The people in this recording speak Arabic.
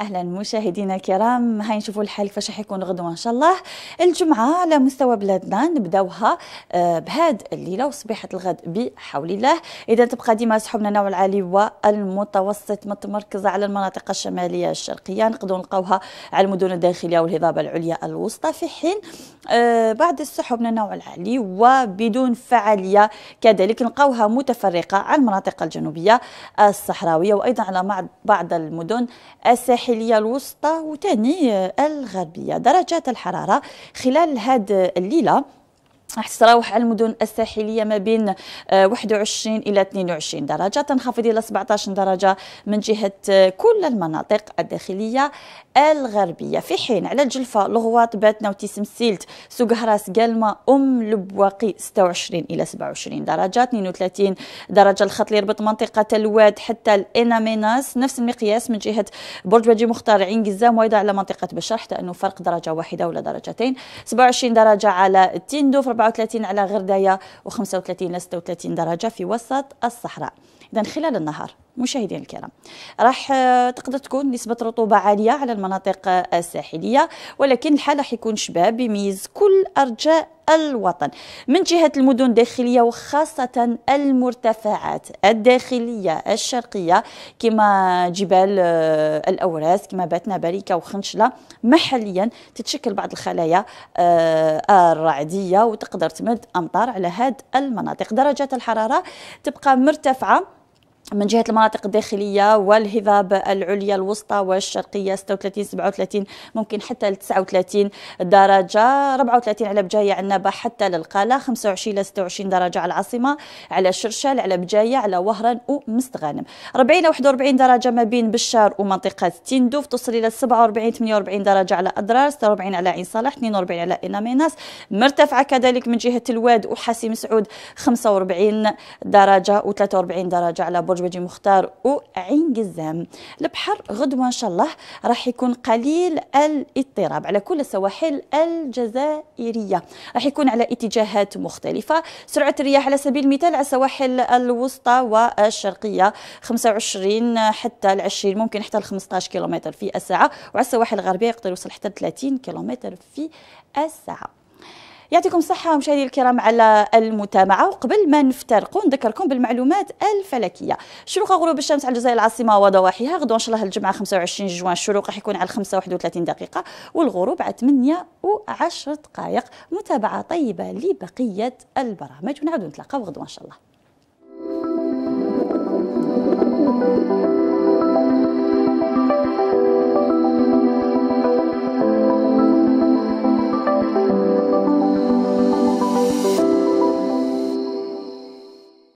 اهلا مشاهدينا الكرام هاي نشوفوا الحال كيفاش راح يكون غدوه ان شاء الله الجمعه على مستوى بلادنا نبداوها آه، بهاد الليله وصبيحه الغد بحول الله اذا تبقى ديما سحبنا نوع العالي والمتوسط متمركزه على المناطق الشماليه الشرقيه نقدروا نلقاوها على المدن الداخليه والهضابه العليا الوسطى في حين آه، بعد السحب من النوع العالي وبدون فعاليه كذلك نلقاوها متفرقه على المناطق الجنوبيه الصحراويه وايضا على بعض المدن الساحليه الساحلية الوسطى وتاني آه، الغربية درجات الحرارة خلال هذه الليلة راح تتراوح على المدن الساحليه ما بين 21 آه، الى 22 درجه تنخفض الى 17 درجه من جهه آه، كل المناطق الداخليه الغربيه في حين على الجلفه لغواط باتنا وتيسم سيلت سوق هراس قالما ام لبواقي 26 الى 27 درجه 32 درجه الخط اللي يربط منطقه الواد حتى الاناميناس نفس المقياس من جهه برج بجي مختار عين قزام وايضا على منطقه بشر حتى انه فرق درجه واحده ولا درجتين 27 درجه على تيندوف 34 على غردايه و35 ل 36 درجة في وسط الصحراء إذا خلال النهار مشاهدينا الكرام راح آه، تقدر تكون نسبة رطوبة عالية على المناطق آه، الساحلية ولكن الحال راح يكون شباب يميز كل أرجاء الوطن من جهة المدن الداخلية وخاصة المرتفعات الداخلية الشرقية كما جبال آه، الأوراس كما باتنا بريكة وخنشلة محليا تتشكل بعض الخلايا الرعدية وتقدر تمد أمطار على هذه المناطق درجات الحرارة تبقى مرتفعة من جهة المناطق الداخلية والهضاب العليا الوسطى والشرقية 36 37 ممكن حتى ل 39 درجة 34 على بجاية عنابة حتى للقالة 25 ل 26 درجة على العاصمة على شرشل على بجاية على وهران ومستغانم 40 ل 41 درجة ما بين بشار ومنطقة تندوف توصل إلى 47 48 درجة على أضرار 46 على عين صالح 42 على إناميناس مرتفعة كذلك من جهة الواد وحاسم سعود 45 درجة و 43 درجة على برج وادي مختار وعين قزام البحر غدوة إن شاء الله راح يكون قليل الاضطراب على كل السواحل الجزائرية راح يكون على اتجاهات مختلفة سرعة الرياح على سبيل المثال على السواحل الوسطى والشرقية 25 حتى ال 20 ممكن حتى ل 15 كيلومتر في الساعة وعلى السواحل الغربية يقدر يوصل حتى 30 كيلومتر في الساعة يعطيكم الصحة مشاهدي الكرام على المتابعة وقبل ما نفترقوا نذكركم بالمعلومات الفلكية شروق غروب الشمس على الجزائر العاصمة وضواحيها غدوة إن شاء الله الجمعة 25 جوان الشروق راح يكون على 5 31 دقيقة والغروب على 8 و10 دقائق متابعة طيبة لبقية البرامج ونعود نتلاقاو غدوة إن شاء الله